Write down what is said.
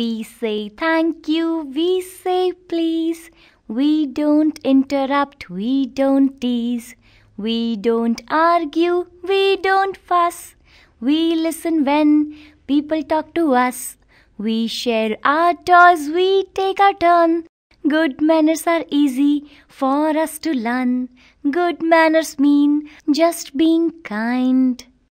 We say thank you, we say please. We don't interrupt, we don't tease. We don't argue, we don't fuss. We listen when people talk to us. We share our toys, we take our turn. Good manners are easy for us to learn. Good manners mean just being kind.